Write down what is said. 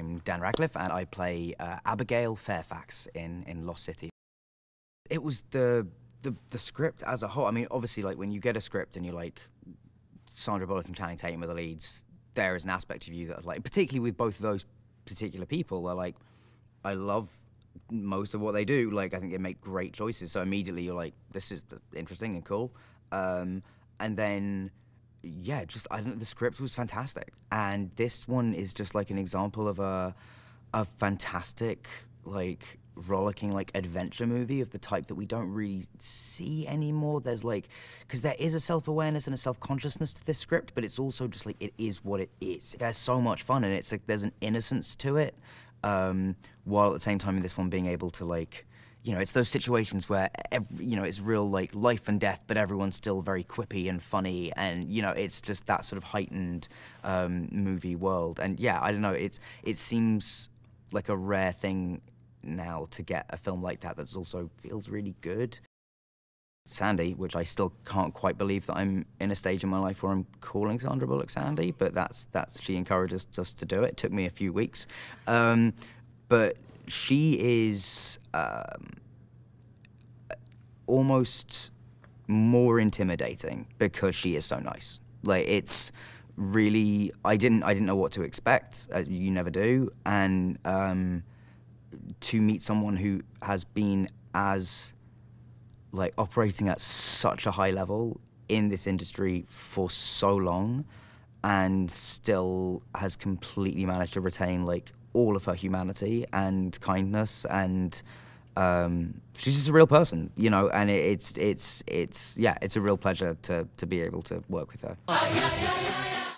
I'm Dan Radcliffe, and I play uh, Abigail Fairfax in, in Lost City. It was the, the the script as a whole. I mean, obviously, like when you get a script and you're like Sandra Bullock and Channing Tatum are the leads, there is an aspect of you that, like, particularly with both of those particular people, where like I love most of what they do. Like, I think they make great choices. So immediately you're like, this is interesting and cool. Um, and then yeah, just I don't know, the script was fantastic, and this one is just like an example of a a fantastic like rollicking like adventure movie of the type that we don't really see anymore there's like because there is a self-awareness and a self-consciousness to this script but it's also just like it is what it is there's so much fun and it's like there's an innocence to it um, while at the same time this one being able to like you know, it's those situations where, every, you know, it's real like life and death, but everyone's still very quippy and funny, and you know, it's just that sort of heightened um, movie world. And yeah, I don't know, it's it seems like a rare thing now to get a film like that that's also feels really good. Sandy, which I still can't quite believe that I'm in a stage in my life where I'm calling Sandra Bullock Sandy, but that's that's she encourages us to do it. it took me a few weeks, um, but she is um, almost more intimidating because she is so nice. Like it's really I didn't I didn't know what to expect. Uh, you never do, and um, to meet someone who has been as like operating at such a high level in this industry for so long and still has completely managed to retain like all of her humanity and kindness and um, she's just a real person, you know, and it, it's it's it's yeah, it's a real pleasure to to be able to work with her. Oh,